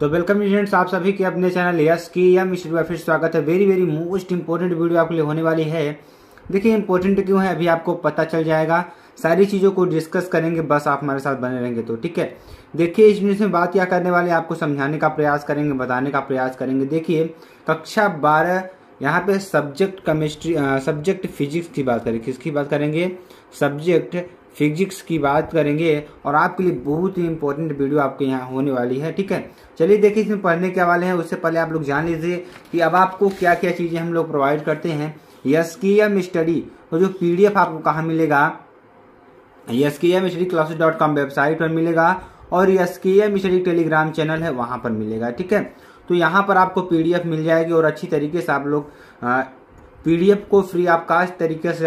तो welcome students आप सभी के अपने channel S K M study फिर स्वागत है very very most important video आपके लिए होने वाली है देखिए इंपॉर्टेंट क्यों है अभी आपको पता चल जाएगा सारी चीज़ों को डिस्कस करेंगे बस आप हमारे साथ बने रहेंगे तो ठीक है देखिए इस वीडियो में बात क्या करने वाले आपको समझाने का प्रयास करेंगे बताने का प्रयास करेंगे देखिए कक्षा बारह यहाँ पे सब्जेक्ट केमिस्ट्री सब्जेक्ट फिजिक्स की बात करें किसकी बात करेंगे सब्जेक्ट फिजिक्स की बात करेंगे और आपके लिए बहुत ही इंपॉर्टेंट वीडियो आपके यहाँ होने वाली है ठीक है चलिए देखिए इसमें पढ़ने के वाले हैं उससे पहले आप लोग जान लीजिए कि अब आपको क्या क्या चीज़ें हम लोग प्रोवाइड करते हैं यस की एम स्टडी तो जो पी आपको कहाँ मिलेगा S K M study classes dot com website पर मिलेगा और yes K M study Telegram channel है वहाँ पर मिलेगा ठीक है तो यहाँ पर आपको पीडीएफ मिल जाएगी और अच्छी तरीके से आप लोग पीडीएफ को फ्री आप काश तरीके से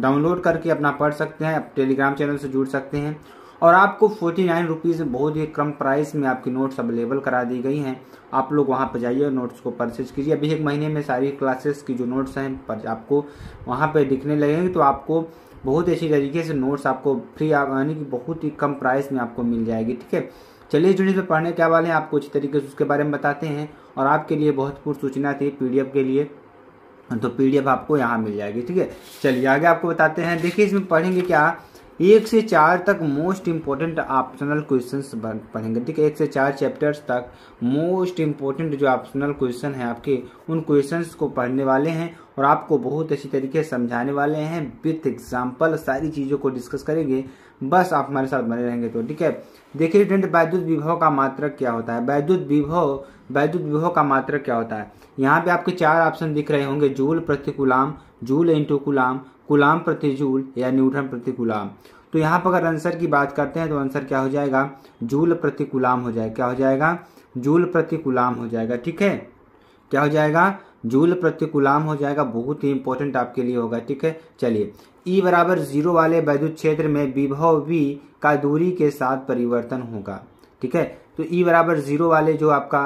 डाउनलोड करके अपना पढ़ सकते हैं टेलीग्राम चैनल से जुड़ सकते हैं और आपको फोर्टी नाइन रुपीज़ में बहुत ही कम प्राइस में आपकी नोट्स अवेलेबल करा दी गई हैं आप लोग वहाँ पर जाइए नोट्स को परचेज कीजिए अभी एक महीने में सारी क्लासेस की जो नोट्स हैं पर आपको वहाँ पर दिखने लगेंगे तो आपको बहुत अच्छी तरीके से नोट्स आपको फ्री यानी कि बहुत ही कम प्राइस में आपको मिल जाएगी ठीक है चलिए जुड़िए में पढ़ने क्या वाले हैं आपको अच्छी तरीके से उसके बारे में बताते हैं और आपके लिए बहुत पूर्ण सूचना थी पी के लिए तो पीडीएफ आपको यहाँ मिल जाएगी ठीक है चलिए आगे आपको बताते हैं देखिए इसमें पढ़ेंगे क्या एक से चार तक मोस्ट इम्पोर्टेंट ऑप्शनल क्वेश्चन पढ़ेंगे ठीक है एक से चार चैप्टर्स तक मोस्ट इम्पोर्टेंट जो ऑप्शनल क्वेश्चन है आपके उन क्वेश्चंस को पढ़ने वाले हैं और आपको बहुत अच्छी तरीके से समझाने वाले हैं विथ एग्जाम्पल सारी चीज़ों को डिस्कस करेंगे बस आप हमारे साथ बने रहेंगे तो ठीक है देखिए स्टूडेंट वैद्युत विभव का मात्रक क्या होता है वैद्युत विभव वैद्युत विभव का मात्रक क्या होता है यहाँ पे आपके चार ऑप्शन दिख रहे होंगे जूल प्रति गुलाम जूल इंटू गुलाम गुलाम प्रति जूल या न्यूट्रन प्रति गुलाम तो यहाँ पर अगर आंसर की बात करते हैं तो आंसर क्या हो जाएगा जूल प्रति गुलाम हो जाएगा क्या हो जाएगा जूल प्रति गुलाम हो जाएगा ठीक है क्या हो जाएगा जूल प्रति गुलाम हो जाएगा बहुत ही इंपॉर्टेंट आपके लिए होगा ठीक है चलिए ई e बराबर जीरो वाले वैद्युत क्षेत्र में विभव वी का दूरी के साथ परिवर्तन होगा ठीक है तो ई e बराबर जीरो वाले जो आपका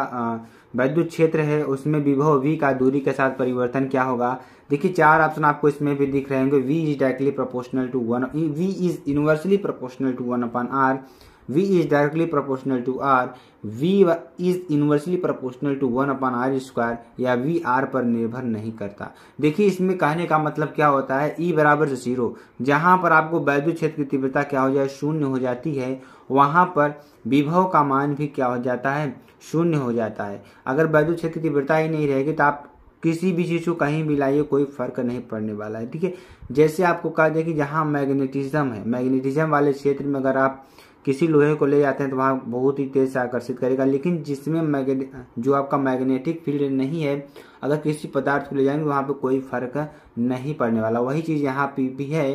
वैद्युत क्षेत्र है उसमें विभव वी का दूरी के साथ परिवर्तन क्या होगा देखिए चार ऑप्शन आपको इसमें भी दिख रहे होंगे V is directly proportional to one V is universally proportional to one upon R v is directly proportional to r v is inversely proportional to one upon r square या v r पर निर्भर नहीं करता देखिए इसमें कहने का मतलब क्या होता है e बराबर जीरो जहाँ पर आपको वैद्य क्षेत्र की तीव्रता क्या हो जाए शून्य हो जाती है वहां पर विभव का मान भी क्या हो जाता है शून्य हो जाता है अगर वैद्य क्षेत्र की तीव्रता ही नहीं रहेगी तो आप किसी भी चीज़ को कहीं भी लाइए कोई फर्क नहीं पड़ने वाला है ठीक है जैसे आपको कहा जाए कि जहाँ मैग्नेटिज्म है मैग्नेटिज्म वाले क्षेत्र में अगर आप किसी लोहे को ले जाते हैं तो वहाँ बहुत ही तेज से आकर्षित करेगा लेकिन जिसमें मैगने जो आपका मैग्नेटिक फील्ड नहीं है अगर किसी पदार्थ को ले जाएंगे वहाँ पर कोई फर्क नहीं पड़ने वाला वही चीज़ यहाँ पे भी है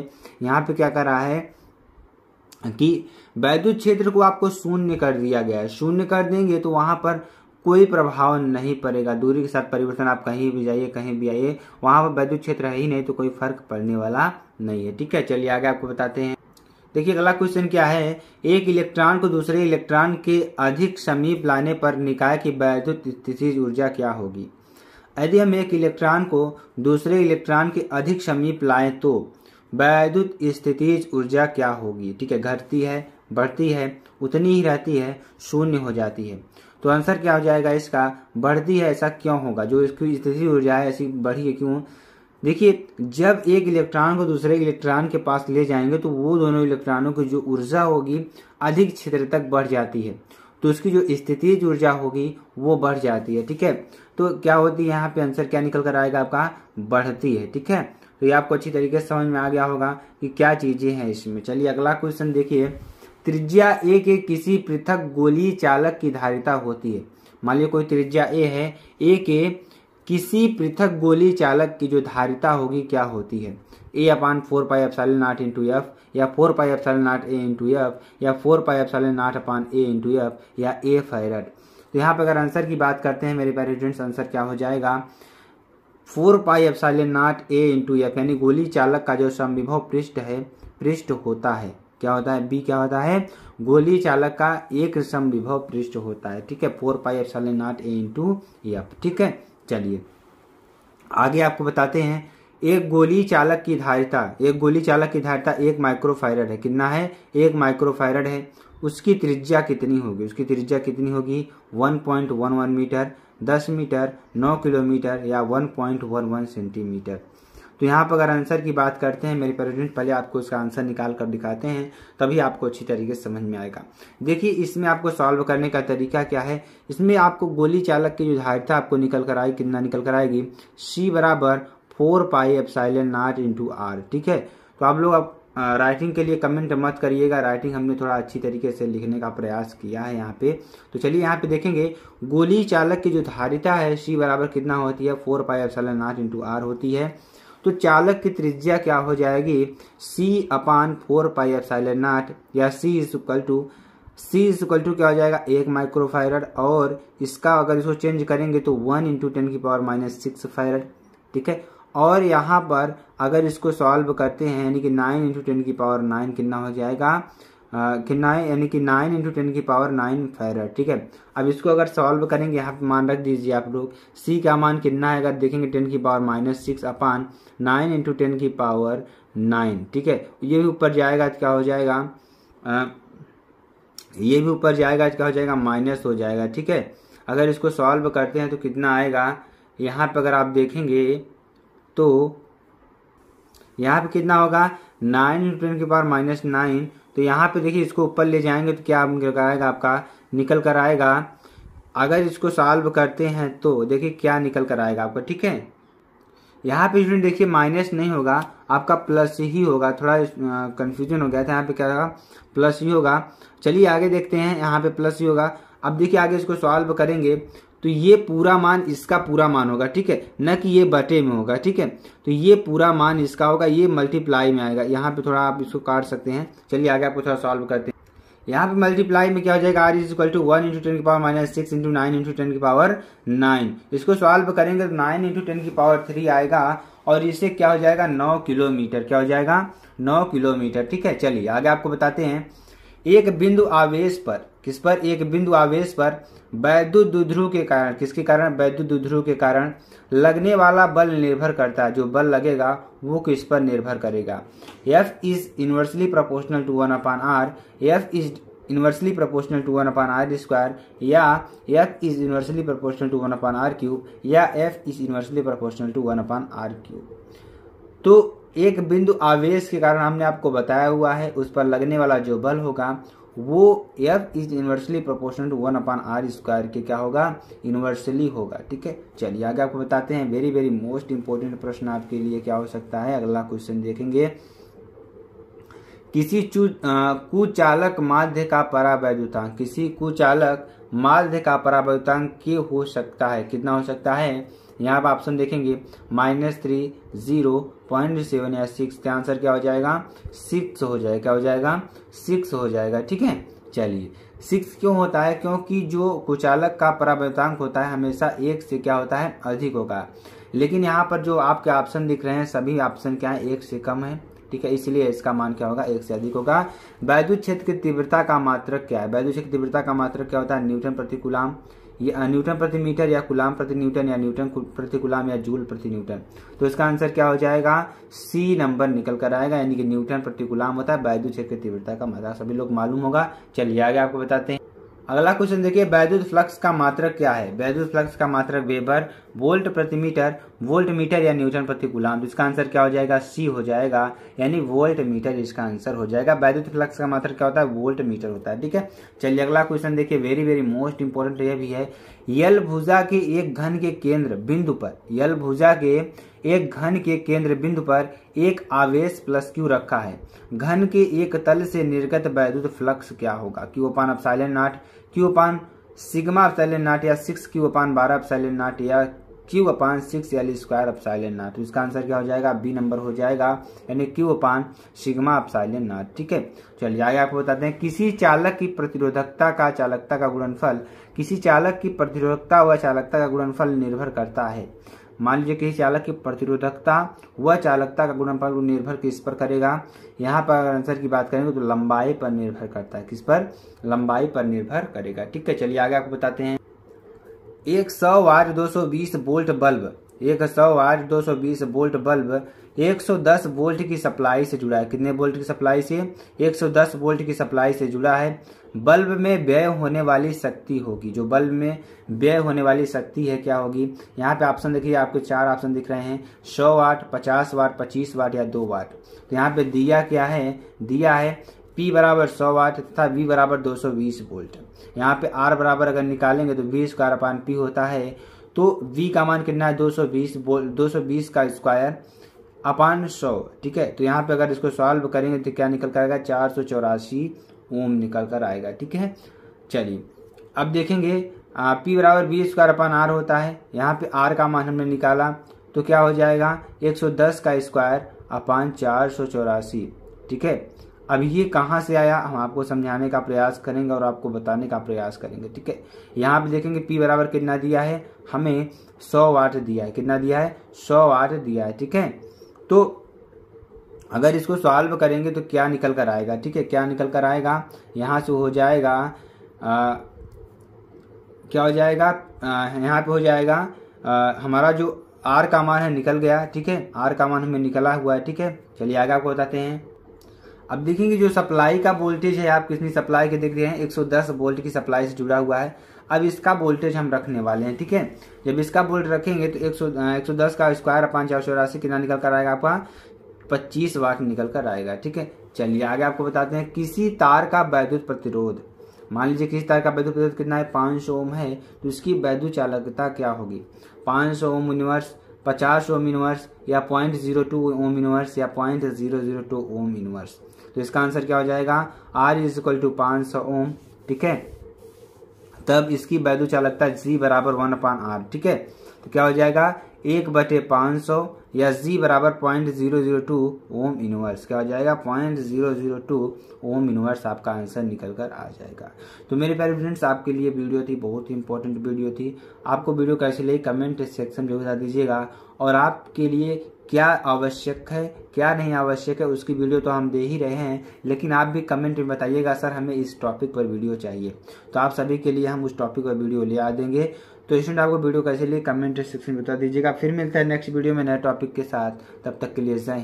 यहाँ पे क्या कर रहा है कि वैद्युत क्षेत्र को आपको शून्य कर दिया गया है शून्य कर देंगे तो वहाँ पर कोई प्रभाव नहीं पड़ेगा दूरी के साथ परिवर्तन आप कहीं भी जाइए कहीं भी आइए वहाँ पर वैद्युत क्षेत्र है ही नहीं तो कोई फर्क पड़ने वाला नहीं है ठीक है चलिए आगे आपको बताते हैं देखिए अगला क्वेश्चन क्या है एक इलेक्ट्रॉन को दूसरे इलेक्ट्रॉन के अधिक समीप लाने पर निकाय की वैद्युत स्थिति ऊर्जा क्या होगी यदि हम एक इलेक्ट्रॉन को दूसरे इलेक्ट्रॉन के अधिक समीप लाएं तो वैद्युत स्थितिज ऊर्जा क्या होगी ठीक है घटती है बढ़ती है उतनी ही रहती है शून्य हो जाती है तो आंसर क्या हो जाएगा इसका बढ़ती है ऐसा क्यों होगा जो इसकी स्थिति ऊर्जा है ऐसी बढ़ी है क्यों देखिए जब एक इलेक्ट्रॉन को दूसरे इलेक्ट्रॉन के पास ले जाएंगे तो वो दोनों इलेक्ट्रॉनों की जो ऊर्जा होगी अधिक क्षेत्र तक बढ़ जाती है तो उसकी जो स्थिति ऊर्जा होगी वो बढ़ जाती है ठीक है तो क्या होती है यहाँ पे आंसर क्या निकल कर आएगा आपका बढ़ती है ठीक है तो ये आपको अच्छी तरीके से समझ में आ गया होगा कि क्या चीजें हैं इसमें चलिए अगला क्वेश्चन देखिए त्रिज्या ए के किसी पृथक गोली चालक की धारिता होती है मान लीजिए कोई त्रिज्या ए है ए के किसी पृथक गोली चालक की जो धारिता होगी क्या होती है A upon four pi epsilon naught into F या four pi epsilon naught A into F या four pi epsilon naught upon A into F या ए फैरड तो यहाँ पर अगर आंसर की बात करते हैं मेरे प्यारे स्टूडेंट्स आंसर क्या हो जाएगा four pi F epsilon naught A into F यानी गोली चालक का जो संविभव पृष्ठ है पृष्ठ होता है क्या होता है बी क्या होता है गोली चालक का एक समविभव पृष्ठ होता है ठीक है four pi F epsilon naught A into F ठीक है चलिए आगे आपको बताते हैं एक गोली चालक की धारिता एक गोली चालक की धारिता एक माइक्रोफायरड है कितना है एक माइक्रोफायरड है उसकी त्रिज्या कितनी होगी उसकी त्रिज्या कितनी होगी 1.11 मीटर 10 मीटर 9 किलोमीटर या 1.11 सेंटीमीटर तो यहाँ पर अगर आंसर की बात करते हैं मेरे प्रेजेंट पहले आपको इसका आंसर निकाल कर दिखाते हैं तभी आपको अच्छी तरीके से समझ में आएगा देखिए इसमें आपको सॉल्व करने का तरीका क्या है इसमें आपको गोली चालक की जो धारिता आपको निकल कर आएगी कितना निकल कर आएगी सी बराबर four pi F epsilon naught into R ठीक है तो आप लोग आप राइटिंग के लिए कमेंट मत करिएगा राइटिंग हमने थोड़ा अच्छी तरीके से लिखने का प्रयास किया है यहाँ पे तो चलिए यहाँ पे देखेंगे गोली चालक की जो धारिता है सी बराबर कितना होती है four pi F epsilon naught into R होती है तो चालक की त्रिज्या क्या हो जाएगी सी अपान four pi F epsilon naught या C is equal to C is equal to क्या हो जाएगा एक माइक्रोफायरड और इसका अगर इसको चेंज करेंगे तो वन इंटू टेन की पावर माइनस सिक्स फायरड ठीक है और यहाँ पर अगर इसको सॉल्व करते हैं यानी कि नाइन इंटू टेन की पावर नाइन कितना हो जाएगा हाँ, कि नाइन यानी कि नाइन इंटू टेन की पावर नाइन फैरड ठीक है अब इसको अगर सॉल्व करेंगे यहाँ पर मान रख दीजिए आप लोग सी का मान कितना है अगर देखेंगे टेन की power minus six upon nine into ten की पावर नाइन ठीक है ये भी ऊपर जाएगा तो क्या हो जाएगा आ, ये भी ऊपर जाएगा तो क्या हो जाएगा माइनस हो जाएगा ठीक है अगर इसको सॉल्व करते हैं तो कितना आएगा यहाँ पर अगर आप देखेंगे तो यहाँ पर कितना होगा नाइन इंटू टेन की पावर माइनस नाइन तो यहाँ पे देखिए इसको ऊपर ले जाएंगे तो क्या आएगा आपका निकल कर आएगा अगर इसको सॉल्व करते हैं तो देखिए क्या निकल कर आएगा आपका ठीक है यहाँ पे स्टूडेंट देखिए माइनस नहीं होगा आपका प्लस ही होगा थोड़ा कन्फ्यूजन हो गया था यहाँ पे क्या होगा प्लस ही होगा चलिए आगे देखते हैं यहाँ पे प्लस ही होगा अब देखिए आगे इसको सॉल्व करेंगे तो ये पूरा मान इसका पूरा मान होगा ठीक है न कि ये बटे में होगा ठीक है तो ये पूरा मान इसका होगा ये मल्टीप्लाई में आएगा यहाँ पे थोड़ा आप इसको काट सकते हैं चलिए आगे आपको थोड़ा सॉल्व करते हैं यहाँ पे मल्टीप्लाई में क्या हो जाएगा R is equal to one into ten की power minus six into nine into ten की पावर नाइन इसको सॉल्व करेंगे तो नाइन इंटू टेन की पावर थ्री आएगा और इससे क्या हो जाएगा नौ किलोमीटर क्या हो जाएगा नौ किलोमीटर ठीक है चलिए आगे आपको बताते हैं एक बिंदु आवेश पर किस पर एक बिंदु आवेश पर वैद्युत दुध्रु के कारण किसके कारण वैद्युत दुध्रु के कारण लगने वाला बल निर्भर करता है जो बल लगेगा वो किस पर निर्भर करेगा F is inversely proportional to one upon R F is inversely proportional to one upon R square या F is inversely proportional to one upon R cube या F is inversely proportional to one upon R cube तो एक बिंदु आवेश के कारण हमने आपको बताया हुआ है उस पर लगने वाला जो बल होगा वो F is inversely proportional to one upon R square के क्या होगा इन्वर्सली होगा ठीक है चलिए आगे आपको बताते हैं वेरी वेरी मोस्ट इंपॉर्टेंट प्रश्न आपके लिए क्या हो सकता है अगला क्वेश्चन देखेंगे किसी कुचालक माध्य का परावैद्युतांक किसी कुचालक माध्य का परावैद्युतांक के हो सकता है कितना हो सकता है यहाँ पर ऑप्शन देखेंगे minus three zero point seven या सिक्स का आंसर क्या हो जाएगा सिक्स हो जाएगा क्या हो जाएगा सिक्स हो जाएगा ठीक है चलिए सिक्स क्यों होता है क्योंकि जो कुचालक का प्राप्तांक होता है हमेशा एक से क्या होता है अधिक होगा लेकिन यहाँ पर जो आपके ऑप्शन दिख रहे हैं सभी ऑप्शन क्या है एक से कम है ठीक है इसलिए इसका मान क्या होगा एक से अधिक होगा वैद्युत क्षेत्र की तीव्रता का मात्रक क्या है वैद्युत क्षेत्र की तीव्रता का मात्रक क्या होता है न्यूटन प्रति गुलाम या न्यूटन प्रति मीटर या गुलाम प्रति न्यूटन या न्यूटन प्रति गुलाम या जूल प्रति न्यूटन तो इसका आंसर क्या हो जाएगा सी नंबर निकल कर आएगा यानी कि न्यूटन प्रति गुलाम होता है वैद्युत क्षेत्र की तीव्रता का मात्रा सभी लोग मालूम होगा चलिए आगे आपको बताते हैं अगला क्वेश्चन देखिए वैद्युत फ्लक्स का मात्रक क्या है वैद्युत फ्लक्स का मात्रक वेबर वोल्ट प्रति मीटर वोल्ट मीटर या न्यूटन प्रति गुलाम तो इसका आंसर क्या हो जाएगा सी हो जाएगा यानी वोल्ट मीटर इसका आंसर हो जाएगा वैद्युत फ्लक्स का मात्रक क्या होता है वोल्ट मीटर होता है ठीक है चलिए अगला क्वेश्चन देखिए वेरी वेरी मोस्ट इंपॉर्टेंट यह भी है यल भुजा के एक घन के केंद्र बिंदु पर यल भुजा के एक घन के केंद्र बिंदु पर एक आवेश प्लस क्यू रखा है घन के एक तल से निर्गत वैद्युत फ्लक्स क्या होगा Q upon epsilon naught Q upon sigma epsilon naught या सिक्स क्यू अपान बारह अपसाइलेंट नाट या Q upon six L square epsilon naught तो इसका आंसर क्या हो जाएगा बी नंबर हो जाएगा यानी क्यू अपान सिग्मा अपसाइलेंट नाथ ठीक है चलिए आगे आपको बताते हैं किसी चालक की प्रतिरोधकता का चालकता का गुणनफल किसी चालक की प्रतिरोधकता व चालकता का गुणनफल निर्भर करता है मान लीजिए किसी चालक की प्रतिरोधकता व चालकता का गुणनफल निर्भर किस पर करेगा यहाँ पर अगर आंसर की बात करेंगे तो लंबाई पर निर्भर करता है किस पर लंबाई पर निर्भर करेगा ठीक है चलिए आगे आपको बताते हैं एक सौ वाट दो सौ बीस बोल्ट बल्ब एक सौ वाट दो सौ बीस बोल्ट बल्ब एक सौ दस बोल्ट की सप्लाई से जुड़ा है कितने बोल्ट की सप्लाई से एक सौ दस बोल्ट की सप्लाई से जुड़ा है बल्ब में व्यय होने वाली शक्ति होगी जो बल्ब में व्यय होने वाली शक्ति है क्या होगी यहाँ पे ऑप्शन देखिए आपको चार ऑप्शन दिख रहे हैं सौ वाट पचास वाट पच्चीस वाट या दो वाट तो यहाँ पे दिया क्या है दिया है P बराबर सौ वाट तथा V बराबर 220 वोल्ट यहाँ पे R बराबर अगर निकालेंगे तो V स्क्वायर अपान पी होता है तो V का मान कितना है 220 वोल्ट 220 का स्क्वायर अपान सौ ठीक है तो यहाँ पे अगर इसको सॉल्व करेंगे तो क्या निकल कर आएगा चार सौ चौरासी ओम निकल कर आएगा ठीक है चलिए अब देखेंगे P बराबर बीस स्क्वायर अपान आर होता है यहाँ पे R का मान हमने निकाला तो क्या हो जाएगा एक का स्क्वायर अपान चार सौ चौरासी ठीक है अब ये कहाँ से आया हम आपको समझाने का प्रयास करेंगे और आपको बताने का प्रयास करेंगे ठीक है यहाँ पे देखेंगे पी बराबर कितना दिया है हमें सौ वाट दिया है कितना दिया है सौ वाट दिया है ठीक है तो अगर इसको सॉल्व करेंगे तो क्या निकल कर आएगा ठीक है क्या निकल कर आएगा यहाँ से हो जाएगा आ, क्या हो जाएगा यहाँ पे हो जाएगा आ, हमारा जो आर का मान है निकल गया ठीक है आर का मान हमें निकला हुआ है ठीक है चलिए आगे आपको बताते हैं अब देखेंगे जो सप्लाई का वोल्टेज है आप कितनी सप्लाई के देख रहे हैं 110 वोल्ट की सप्लाई से जुड़ा हुआ है अब इसका वोल्टेज हम रखने वाले हैं ठीक है जब इसका वोल्ट रखेंगे तो 100 110 का स्क्वायर पाँच चार सौ राशि कितना निकल कर आएगा आपका पच्चीस वाट निकल कर आएगा ठीक है चलिए आगे आपको बताते हैं किसी तार का वैद्युत प्रतिरोध मान लीजिए किसी तार का वैद्युत प्रतिरोध कितना है पाँच ओम है तो इसकी वैद्युत चालकता क्या होगी पाँच ओम यूनिवर्स पचास ओम इनवर्स या point zero two ohm inverse या point zero zero two ohm inverse तो इसका आंसर क्या हो जाएगा आर इज इक्वल टू पांच सौ ओम ठीक है तब इसकी वैद्यु चालकता जी बराबर वन अपान आर ठीक है तो क्या हो जाएगा एक बटे पाँच सौ या जी बराबर point zero zero two ohm inverse क्या हो जाएगा point zero zero two ohm inverse आपका आंसर निकल कर आ जाएगा तो मेरे प्यारे फ्रेंड्स आपके लिए वीडियो थी बहुत ही इंपॉर्टेंट वीडियो थी आपको वीडियो कैसे लगी कमेंट सेक्शन जो बता दीजिएगा और आपके लिए क्या आवश्यक है क्या नहीं आवश्यक है उसकी वीडियो तो हम दे ही रहे हैं लेकिन आप भी कमेंट में बताइएगा सर हमें इस टॉपिक पर वीडियो चाहिए तो आप सभी के लिए हम उस टॉपिक पर वीडियो ले आ देंगे तो स्टूडेंट आपको वीडियो कैसे लिए कमेंट सेक्शन में बता दीजिएगा फिर मिलता है नेक्स्ट वीडियो में नए टॉपिक के साथ तब तक के लिए जाए